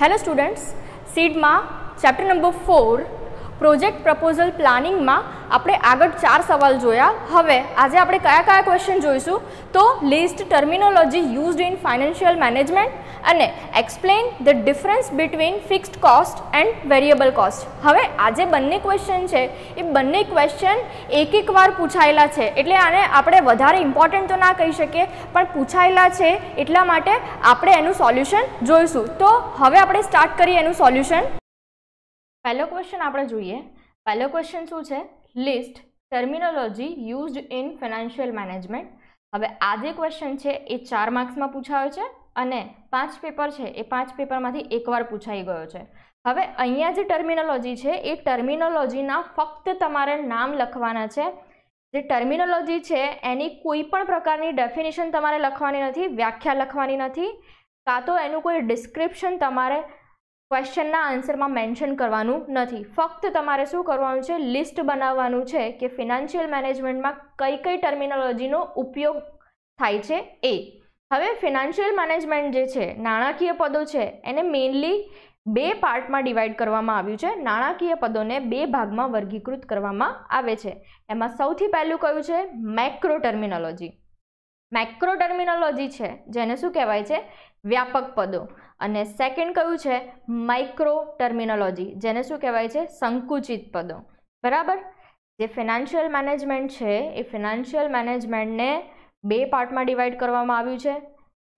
hello students સીડમાં chapter number four project proposal પ્લાનિંગમાં આપણે આગળ ચાર સવાલ જોયા હવે આજે આપણે કયા કયા ક્વેશ્ચન જોઈશું તો list terminology used in financial management અને explain the difference between fixed cost and variable cost હવે આજે બંને ક્વેશ્ચન છે એ બંને ક્વેશ્ચન એક એક વાર પૂછાયેલા છે એટલે આને આપણે વધારે ઇમ્પોર્ટન્ટ તો ના કહી શકીએ પણ પૂછાયેલા છે એટલા માટે આપણે એનું સોલ્યુશન જોઈશું તો હવે આપણે સ્ટાર્ટ કરીએ એનું સોલ્યુશન પહેલો ક્વેશ્ચન આપણે જોઈએ પહેલો ક્વેશ્ચન શું છે list terminology used in financial management હવે આ જે ક્વેશ્ચન છે એ ચાર માર્ક્સમાં પૂછાયો છે અને પાંચ પેપર છે એ પાંચ પેપરમાંથી એકવાર પૂછાઈ ગયો છે હવે અહીંયા જે ટર્મિનોલોજી છે એ ટર્મિનોલોજીના ફક્ત તમારે નામ લખવાના છે જે ટર્મિનોલોજી છે એની કોઈ પણ પ્રકારની ડેફિનેશન તમારે લખવાની નથી વ્યાખ્યા લખવાની નથી કાં તો એનું કોઈ ડિસ્ક્રિપ્શન તમારે ક્વેશ્ચનના આન્સરમાં મેન્શન કરવાનું નથી ફક્ત તમારે શું કરવાનું છે લિસ્ટ બનાવવાનું છે કે ફિનાન્શિયલ મેનેજમેન્ટમાં કઈ કઈ ટર્મિનોલોજીનો ઉપયોગ થાય છે એ હવે ફિનાન્શિયલ મેનેજમેન્ટ જે છે નાણાકીય પદો છે એને મેઇનલી બે પાર્ટમાં ડિવાઈડ કરવામાં આવ્યું છે નાણાકીય પદોને બે ભાગમાં વર્ગીકૃત કરવામાં આવે છે એમાં સૌથી પહેલું કયું છે મેક્રો ટર્મિનોલોજી મેક્રો ટર્મિનોલોજી છે જેને શું કહેવાય છે વ્યાપક પદો અને સેકન્ડ કયું છે માઇક્રો ટર્મિનોલોજી જેને શું કહેવાય છે સંકુચિત પદો બરાબર જે ફિનાન્શિયલ મેનેજમેન્ટ છે એ ફિનાન્શિયલ મેનેજમેન્ટને બે પાર્ટમાં ડિવાઈડ કરવામાં આવ્યું છે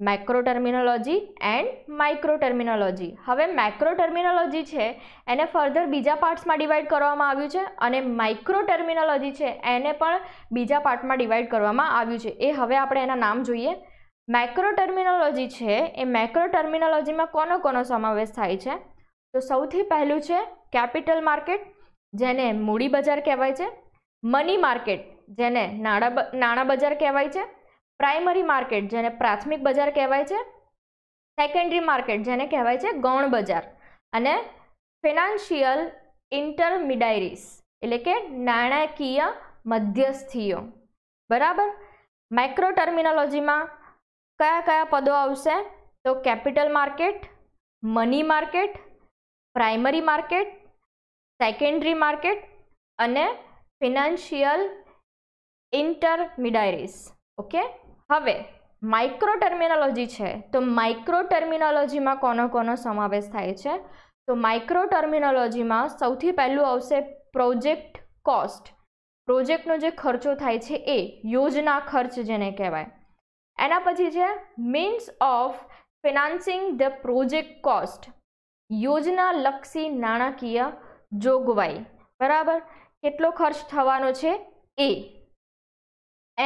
macro terminology and micro terminology હવે માઇક્રો ટર્મિનોલોજી છે એને ફર્ધર બીજા પાર્ટ્સમાં ડિવાઈડ કરવામાં આવ્યું છે અને માઇક્રો ટર્મિનોલોજી છે એને પણ બીજા પાર્ટમાં ડિવાઈડ કરવામાં આવ્યું છે એ હવે આપણે એના નામ જોઈએ માઇક્રો ટર્મિનોલોજી છે એ માઇક્રો ટર્મિનોલોજીમાં કોનો કોનો સમાવેશ થાય છે તો સૌથી પહેલું છે કેપિટલ માર્કેટ જેને મૂડી બજાર કહેવાય છે મની માર્કેટ જેને નાણાં નાણાં બજાર કહેવાય છે પ્રાઇમરી માર્કેટ જેને પ્રાથમિક બજાર કહેવાય છે સેકન્ડરી માર્કેટ જેને કહેવાય છે ગૌણ બજાર અને ફિનાન્શિયલ ઇન્ટરમિડાયરીસ એટલે કે નાણાકીય મધ્યસ્થીઓ બરાબર માઇક્રો ટર્મિનોલોજીમાં કયા કયા પદો આવશે તો capital market money market primary market secondary market અને ફિનાન્શિયલ ઇન્ટરમિડાયરીસ ઓકે હવે માઇક્રો ટર્મિનોલોજી છે તો માઇક્રો ટર્મિનોલોજીમાં કોનો કોનો સમાવેશ થાય છે તો માઇક્રો ટર્મિનોલોજીમાં સૌથી પહેલું આવશે પ્રોજેક્ટ કોસ્ટ પ્રોજેક્ટનો જે ખર્ચો થાય છે એ યોજના ખર્ચ જેને કહેવાય એના પછી છે means of financing the project cost યોજનાલક્ષી નાણાકીય જોગવાઈ બરાબર કેટલો ખર્ચ થવાનો છે એ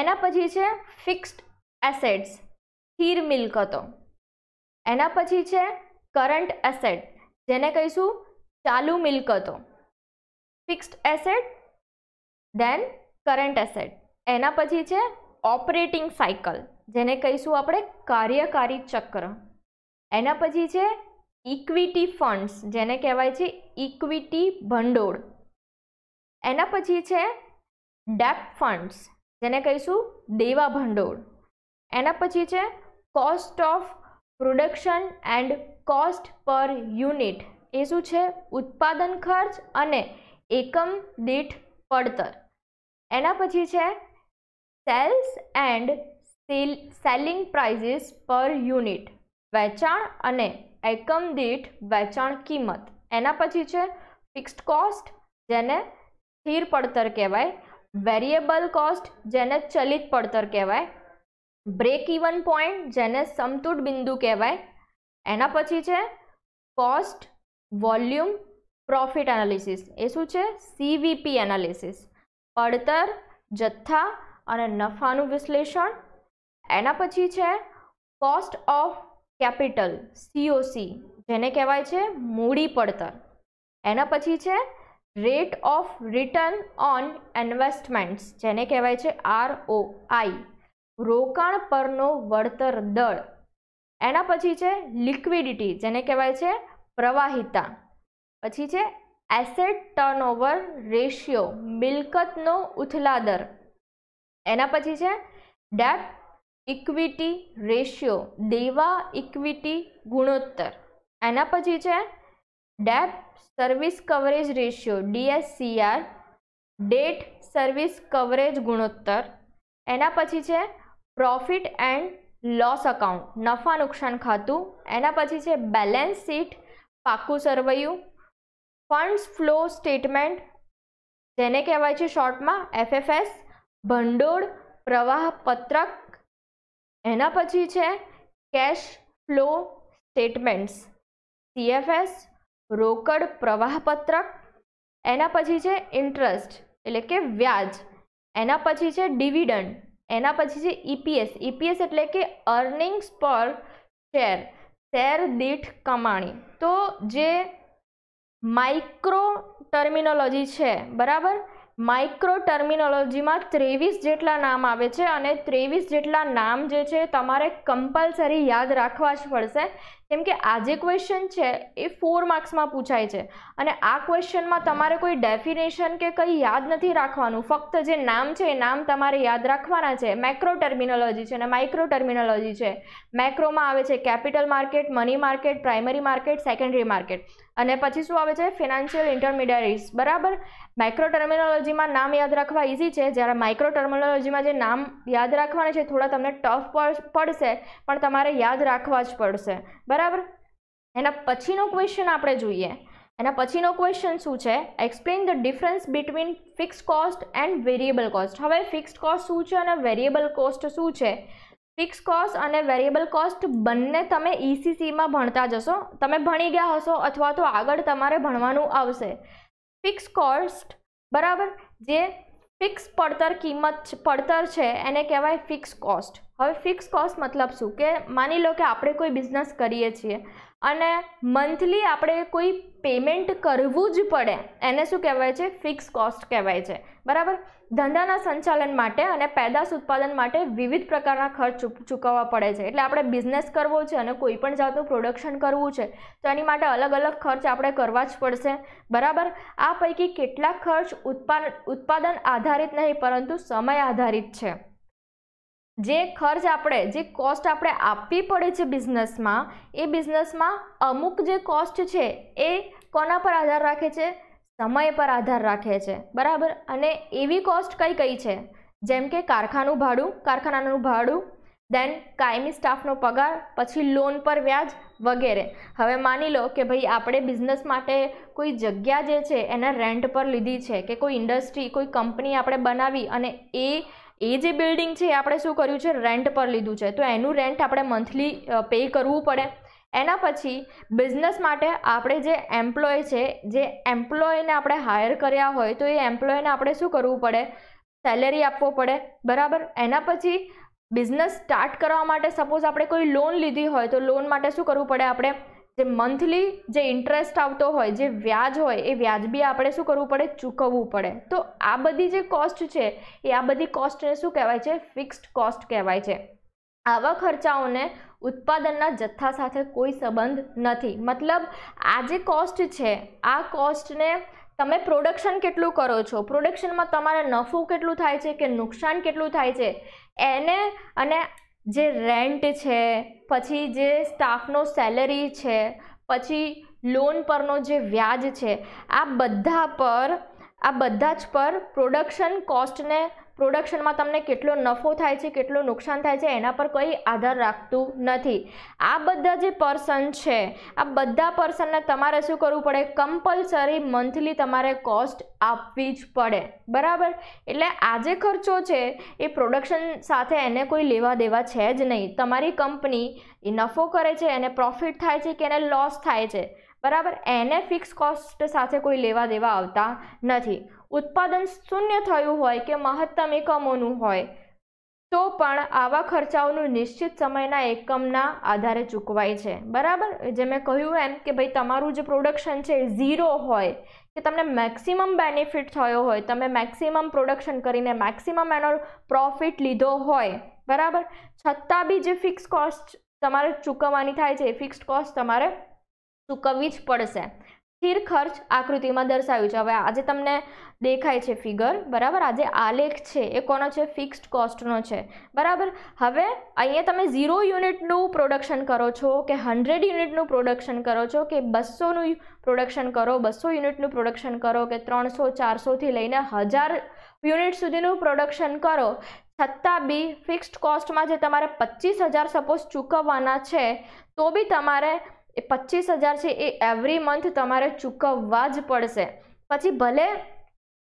એના પછી છે ફિક્સ્ડ એસેટ્સ સ્થિર મિલકતો એના પછી છે કરંટ એસેટ જેને કહીશું ચાલુ મિલકતો fixed asset then current asset એના પછી છે ઓપરેટિંગ સાયકલ જેને કહીશું આપણે કાર્યકારી ચક્ર એના પછી છે ઇક્વિટી ફંડ્સ જેને કહેવાય છે ઇક્વિટી ભંડોળ એના પછી છે ડેપ ફંડ્સ જેને કહીશું દેવા ભંડોળ એના પછી છે cost of production and cost per unit એ શું છે ઉત્પાદન ખર્ચ અને એકમ દીઠ પડતર એના પછી છે sales and selling prices per unit वैचान અને એકમ દીઠ વેચાણ કિંમત એના પછી છે ફિક્સ્ડ કોસ્ટ જેને સ્થિર પડતર કહેવાય વેરીએબલ કોસ્ટ જેને ચલિત પડતર કહેવાય બ્રેક ઇવન પોઈન્ટ જેને સમતુટ બિંદુ કહેવાય એના પછી છે કોસ્ટ વોલ્યુમ પ્રોફિટ アナ लिसिस એ શું છે cvp アナ लिसिस પડતર જથ્થા અને નફાનું વિશ્લેષણ એના પછી છે કોસ્ટ ઓફ કેપિટલ સીઓસી જેને કહેવાય છે મૂડી પડતર એના પછી છે rate of return on investments જેને કહેવાય છે આરઓઆઈ રોકાણ પરનો વળતર દર એના પછી છે લિક્વિડિટી જેને કહેવાય છે પ્રવાહિતા પછી છે એસેટ ટર્નઓવર રેશિયો મિલકતનો ઉથલા દર એના પછી છે ડેપ્ટ ઇક્વિટી રેશિયો દેવા ઇક્વિટી ગુણોત્તર એના પછી છે debt service coverage ratio DSCR debt service coverage ગુણોત્તર એના પછી છે પ્રોફિટ એન્ડ લોસ અકાઉન્ટ નફા નુકસાન ખાતું એના પછી છે બેલેન્સ શીટ પાકું સરવૈયું ફંડ્સ ફ્લો સ્ટેટમેન્ટ જેને કહેવાય છે શોર્ટમાં એફએફએસ ભંડોળ પ્રવાહ પત્રક એના પછી છે કેશ ફ્લો સ્ટેટમેન્ટ્સ સીએફએસ રોકડ પ્રવાહપત્રક એના પછી છે ઇન્ટરેસ્ટ એટલે કે વ્યાજ એના પછી છે ડિવિડન્ડ એના પછી છે ઈપીએસ ઈપીએસ એટલે કે અર્નિંગ્સ પર શેર શેર દીઠ કમાણી તો જે માઇક્રો ટર્મિનોલોજી છે બરાબર માઇક્રો ટર્મિનોલોજીમાં ત્રેવીસ જેટલા નામ આવે છે અને ત્રેવીસ જેટલા નામ જે છે તમારે કમ્પલસરી યાદ રાખવા જ પડશે કેમ કે આ જે ક્વેશ્ચન છે એ ફોર માર્ક્સમાં પૂછાય છે અને આ ક્વેશ્ચનમાં તમારે કોઈ ડેફિનેશન કે કંઈ યાદ નથી રાખવાનું ફક્ત જે નામ છે એ નામ તમારે યાદ રાખવાના છે મેક્રો ટર્મિનોલોજી છે અને માઇક્રો ટર્મિનોલોજી છે મેક્રોમાં આવે છે capital market money market primary market secondary market અને પછી શું આવે છે ફિનાન્શિયલ ઇન્ટરમીડિયરીઝ બરાબર માઇક્રો ટર્મિનોલોજીમાં નામ યાદ રાખવા ઇઝી છે જ્યારે માઇક્રો ટર્મિનોલોજીમાં જે નામ યાદ રાખવાના છે થોડા તમને ટફ પડશે પણ તમારે યાદ રાખવા જ પડશે બરાબર એના પછીનો ક્વેશ્ચન આપણે જોઈએ એના પછીનો ક્વેશ્ચન શું છે explain the difference between fix cost and variable cost હવે ફિક્સ્ડ કોસ્ટ શું છે અને વેરિયેબલ કોસ્ટ શું છે ફિક્સ કોસ્ટ અને વેરિયેબલ કોસ્ટ બંને તમે ઈસીસીમાં e ભણતા જશો તમે ભણી ગયા હશો અથવા તો આગળ તમારે ભણવાનું આવશે ફિક્સ કોસ્ટ બરાબર જે ફિક્સ પડતર કિંમત પડતર છે એને કહેવાય ફિક્સ કોસ્ટ હવે ફિક્સ કોસ્ટ મતલબ શું કે માની લો કે આપણે કોઈ બિઝનેસ કરીએ છીએ અને મંથલી આપણે કોઈ પેમેન્ટ કરવું જ પડે એને શું કહેવાય છે ફિક્સ કોસ્ટ કહેવાય છે બરાબર ધંધાના સંચાલન માટે અને પેદાશ ઉત્પાદન માટે વિવિધ પ્રકારના ખર્ચ ચૂકવવા પડે છે એટલે આપણે બિઝનેસ કરવો છે અને કોઈ પણ જાતનું પ્રોડક્શન કરવું છે તો એની માટે અલગ અલગ ખર્ચ આપણે કરવા જ પડશે બરાબર આ પૈકી કેટલાક ખર્ચ ઉત્પાદન ઉત્પાદન આધારિત નહીં પરંતુ સમય આધારિત છે જે ખર્ચ આપણે જે કોસ્ટ આપણે આપવી પડે છે બિઝનેસમાં એ બિઝનેસમાં અમુક જે કોસ્ટ છે એ કોના પર આધાર રાખે છે સમય પર આધાર રાખે છે બરાબર અને એવી કોસ્ટ કઈ કઈ છે જેમ કે કારખાનું ભાડું કારખાનાનું ભાડું દેન કાયમી સ્ટાફનો પગાર પછી લોન પર વ્યાજ વગેરે હવે માની લો કે ભાઈ આપણે બિઝનેસ માટે કોઈ જગ્યા જે છે એને રેન્ટ પર લીધી છે કે કોઈ ઇન્ડસ્ટ્રી કોઈ કંપની આપણે બનાવી અને એ એ જે બિલ્ડિંગ છે એ આપણે શું કર્યું છે રેન્ટ પર લીધું છે તો એનું રેન્ટ આપણે મંથલી પે કરવું પડે એના પછી બિઝનેસ માટે આપણે જે એમ્પ્લોય છે જે એમ્પ્લોયને આપણે હાયર કર્યા હોય તો એ એમ્પ્લોયને આપણે શું કરવું પડે સેલેરી આપવો પડે બરાબર એના પછી બિઝનેસ સ્ટાર્ટ કરવા માટે સપોઝ આપણે કોઈ લોન લીધી હોય તો લોન માટે શું કરવું પડે આપણે જે મંથલી જે ઇન્ટરેસ્ટ આવતો હોય જે વ્યાજ હોય એ વ્યાજબી આપણે શું કરવું પડે ચૂકવવું પડે તો આ બધી જે કોસ્ટ છે એ આ બધી કોસ્ટને શું કહેવાય છે ફિક્સ્ડ કોસ્ટ કહેવાય છે આવા ખર્ચાઓને ઉત્પાદનના જથ્થા સાથે કોઈ સંબંધ નથી મતલબ આ જે કોસ્ટ છે આ કોસ્ટને તમે પ્રોડક્શન કેટલું કરો છો પ્રોડક્શનમાં તમારે નફો કેટલું થાય છે કે નુકસાન કેટલું થાય છે એને અને જે રેન્ટ છે પછી જે સ્ટાફનો સેલરી છે પછી લોન પરનો જે વ્યાજ છે આ બધા પર આ બધા જ પર પ્રોડક્શન કોસ્ટને પ્રોડક્શનમાં તમને કેટલો નફો થાય છે કેટલો નુકસાન થાય છે એના પર કંઈ આધાર રાખતું નથી આ બધા જે પર્સન છે આ બધા પર્સનને તમારે શું કરવું પડે કમ્પલસરી મંથલી તમારે કોસ્ટ આપવી જ પડે બરાબર એટલે આ જે ખર્ચો છે એ પ્રોડક્શન સાથે એને કોઈ લેવા દેવા છે જ નહીં તમારી કંપની એ નફો કરે છે એને પ્રોફિટ થાય છે કે એને લોસ થાય છે બરાબર એને ફિક્સ કોસ્ટ સાથે કોઈ લેવા દેવા આવતા નથી ઉત્પાદન શૂન્ય થયું હોય કે મહત્તમ એકમોનું હોય તો પણ આવા ખર્ચાઓનું નિશ્ચિત સમયના એકમના આધારે ચૂકવાય છે બરાબર જે મેં કહ્યું એમ કે ભાઈ તમારું જે પ્રોડક્શન છે ઝીરો હોય કે તમને મેક્સિમમ બેનિફિટ થયો હોય તમે મેક્સિમમ પ્રોડક્શન કરીને મેક્સિમમ એનો પ્રોફિટ લીધો હોય બરાબર છતાં બી જે ફિક્સ કોસ્ટ તમારે ચૂકવવાની થાય છે એ ફિક્સ કોસ્ટ તમારે ચૂકવવી જ પડશે સ્થિર ખર્ચ આકૃતિમાં દર્શાવ્યું છે હવે આજે તમને દેખાય છે ફિગર બરાબર આજે આલેખ છે એ કોનો છે ફિક્સ્ડ કોસ્ટનો છે બરાબર હવે અહીંયા તમે ઝીરો યુનિટનું પ્રોડક્શન કરો છો કે હંડ્રેડ યુનિટનું પ્રોડક્શન કરો છો કે બસોનું પ્રોડક્શન કરો બસો યુનિટનું પ્રોડક્શન કરો કે ત્રણસો ચારસોથી લઈને હજાર યુનિટ સુધીનું પ્રોડક્શન કરો છતાં બી ફિક્સ્ડ કોસ્ટમાં જે તમારે પચીસ હજાર સપોઝ ચૂકવવાના છે તો બી તમારે એ પચીસ હજાર છે એ એવરી મંથ તમારે ચૂકવવા જ પડશે પછી ભલે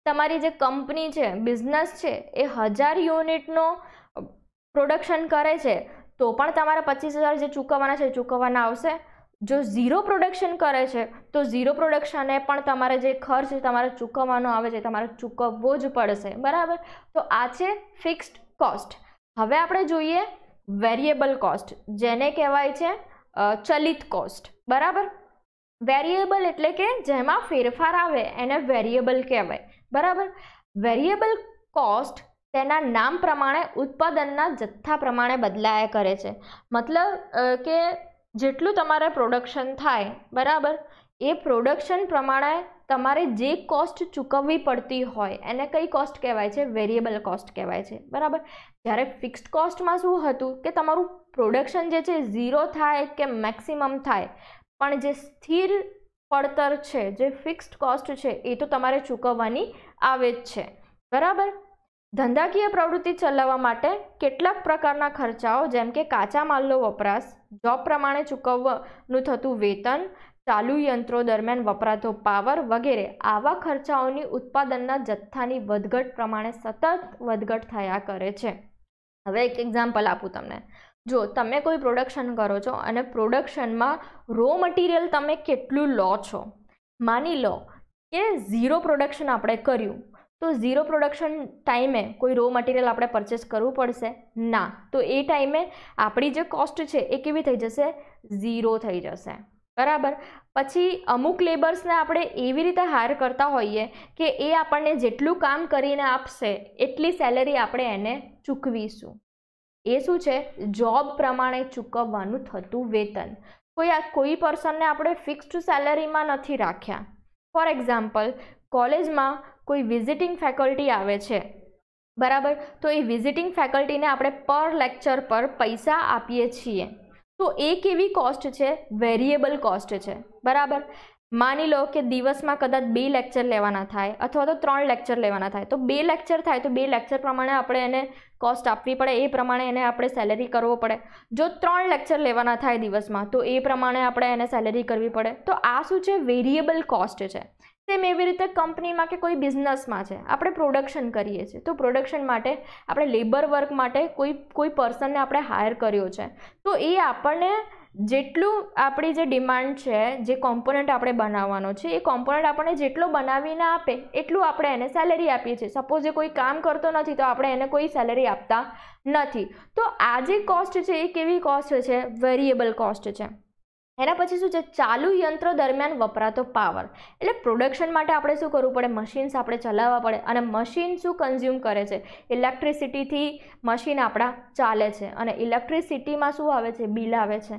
તમારી જે કંપની છે બિઝનેસ છે એ હજાર યુનિટનો પ્રોડક્શન કરે છે તો પણ તમારા પચીસ હજાર જે ચૂકવવાના છે ચૂકવવાના આવશે જો ઝીરો પ્રોડક્શન કરે છે તો ઝીરો પ્રોડક્શને પણ તમારે જે ખર્ચ તમારે ચૂકવવાનો આવે છે તમારે ચૂકવવો જ પડશે બરાબર તો આ છે ફિક્સ્ડ કોસ્ટ હવે આપણે જોઈએ વેરિયેબલ કોસ્ટ જેને કહેવાય છે ચલિત કોસ્ટ બરાબર વેરિયેબલ એટલે કે જેમાં ફેરફાર આવે એને વેરિયેબલ કહેવાય બરાબર વેરિયેબલ કોસ્ટ તેના નામ પ્રમાણે ઉત્પાદનના જથ્થા પ્રમાણે બદલાયા કરે છે મતલબ કે જેટલું તમારે પ્રોડક્શન થાય બરાબર એ પ્રોડક્શન પ્રમાણે તમારે જે કોસ્ટ ચૂકવવી પડતી હોય એને કઈ કોસ્ટ કહેવાય છે વેરિયેબલ કોસ્ટ કહેવાય છે બરાબર જ્યારે ફિક્સ્ડ કોસ્ટમાં શું હતું કે તમારું પ્રોડક્શન જે છે ઝીરો થાય કે મેક્સિમમ થાય પણ જે સ્થિર પડતર છે જે ફિક્સ્ડ કોસ્ટ છે એ તો તમારે ચૂકવવાની આવે જ છે બરાબર ધંધાકીય પ્રવૃત્તિ ચલાવવા માટે કેટલાક પ્રકારના ખર્ચાઓ જેમ કે કાચા માલનો વપરાશ જોબ પ્રમાણે ચૂકવવાનું થતું વેતન ચાલુ યંત્રો દરમિયાન વપરાતો પાવર વગેરે આવા ખર્ચાઓની ઉત્પાદનના જથ્થાની વધઘટ પ્રમાણે સતત વધઘટ થયા કરે છે હવે એક એક્ઝામ્પલ આપું તમને જો તમે કોઈ પ્રોડક્શન કરો છો અને પ્રોડક્શનમાં રો મટીરિયલ તમે કેટલું લો છો માની લો કે ઝીરો પ્રોડક્શન આપણે કર્યું તો ઝીરો પ્રોડક્શન ટાઈમે કોઈ રો મટીરિયલ આપણે પરચેસ કરવું પડશે ના તો એ ટાઈમે આપણી જે કોસ્ટ છે એ કેવી થઈ જશે ઝીરો થઈ જશે બરાબર પછી અમુક લેબર્સને આપણે એવી રીતે હાયર કરતા હોઈએ કે એ આપણને જેટલું કામ કરીને આપશે એટલી સેલરી આપણે એને ચૂકવીશું એ શું છે જોબ પ્રમાણે ચૂકવવાનું થતું વેતન કોઈ કોઈ પર્સનને આપણે ફિક્સ્ડ સેલેરીમાં નથી રાખ્યા ફોર એક્ઝામ્પલ કોલેજમાં કોઈ વિઝિટિંગ ફેકલ્ટી આવે છે બરાબર તો એ વિઝિટિંગ ફેકલ્ટીને આપણે પર લેક્ચર પર પૈસા આપીએ છીએ તો એ કેવી કોસ્ટ છે વેરિયેબલ કોસ્ટ છે બરાબર માની લો કે દિવસમાં કદાચ બે લેક્ચર લેવાના થાય અથવા તો ત્રણ લેક્ચર લેવાના થાય તો બે લેક્ચર થાય તો બે લેક્ચર પ્રમાણે આપણે એને કોસ્ટ આપવી પડે એ પ્રમાણે એને આપણે સેલેરી કરવો પડે જો ત્રણ લેક્ચર લેવાના થાય દિવસમાં તો એ પ્રમાણે આપણે એને સેલેરી કરવી પડે તો આ શું છે વેરિયેબલ કોસ્ટ છે સેમ એવી રીતે કંપનીમાં કે કોઈ બિઝનેસમાં છે આપણે પ્રોડક્શન કરીએ છીએ તો પ્રોડક્શન માટે આપણે લેબર વર્ક માટે કોઈ કોઈ પર્સનને આપણે હાયર કર્યો છે તો એ આપણને જેટલું આપણી જે ડિમાન્ડ છે જે કોમ્પોનન્ટ આપણે બનાવવાનો છે એ કોમ્પોનન્ટ આપણને જેટલો બનાવીને આપે એટલું આપણે એને સેલેરી આપીએ છીએ સપોઝ એ કોઈ કામ કરતો નથી તો આપણે એને કોઈ સેલેરી આપતા નથી તો આ જે કોસ્ટ છે એ કેવી કોસ્ટ છે વેરિયેબલ કોસ્ટ છે એના પછી શું છે ચાલુ યંત્ર દરમિયાન વપરાતો પાવર એટલે પ્રોડક્શન માટે આપણે શું કરવું પડે મશીન્સ આપણે ચલાવવા પડે અને મશીન શું કન્ઝ્યુમ કરે છે ઇલેક્ટ્રિસિટીથી મશીન આપણા ચાલે છે અને ઇલેક્ટ્રિસિટીમાં શું આવે છે બિલ આવે છે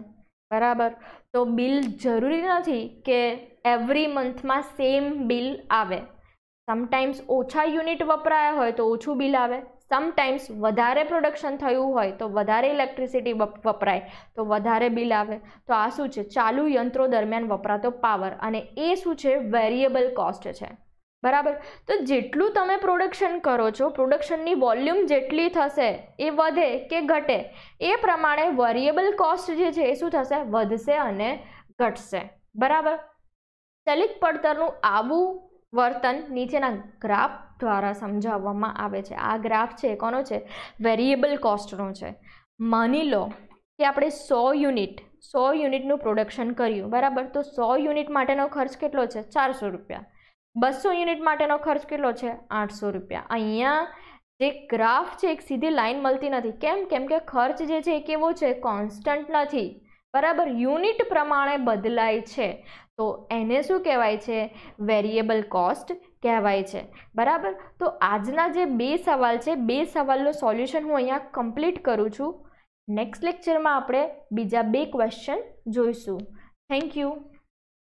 બરાબર તો બિલ જરૂરી નથી કે એવરી મંથમાં સેમ બિલ આવે સમટાઈમ્સ ઓછા યુનિટ વપરાયા હોય તો ઓછું બિલ આવે સમટાઈમ્સ વધારે પ્રોડક્શન થયું હોય તો વધારે ઇલેક્ટ્રિસિટી વપરાય તો વધારે બિલ આવે તો આ શું છે ચાલુ યંત્રો દરમિયાન વપરાતો પાવર અને એ શું છે વેરિયેબલ કોસ્ટ છે બરાબર તો જેટલું તમે પ્રોડક્શન કરો છો પ્રોડક્શનની વોલ્યુમ જેટલી થશે એ વધે કે ઘટે એ પ્રમાણે વેરિયેબલ કોસ્ટ જે છે એ શું થશે વધશે અને ઘટશે બરાબર ચલિત પડતરનું આવું વર્તન નીચેના ગ્રાફ દ્વારા સમજાવવામાં આવે છે આ ગ્રાફ છે કોનો છે વેરિયેબલ કોસ્ટનો છે માની લો કે આપણે સો યુનિટ સો યુનિટનું પ્રોડક્શન કર્યું બરાબર તો સો યુનિટ માટેનો ખર્ચ કેટલો છે ચારસો રૂપિયા બસો યુનિટ માટેનો ખર્ચ કેટલો છે આઠસો રૂપિયા અહીંયા જે ગ્રાફ છે એક સીધી લાઈન મળતી નથી કેમ કેમ કે ખર્ચ જે છે એ કેવો છે કોન્સ્ટન્ટ નથી બરાબર યુનિટ પ્રમાણે બદલાય છે તો એને શું કહેવાય છે વેરિયેબલ કોસ્ટ કહેવાય છે બરાબર તો આજના જે બે સવાલ છે બે સવાલનું સોલ્યુશન હું અહીંયા કમ્પ્લીટ કરું છું નેક્સ્ટ લેક્ચરમાં આપણે બીજા બે ક્વેશ્ચન જોઈશું થેન્ક યુ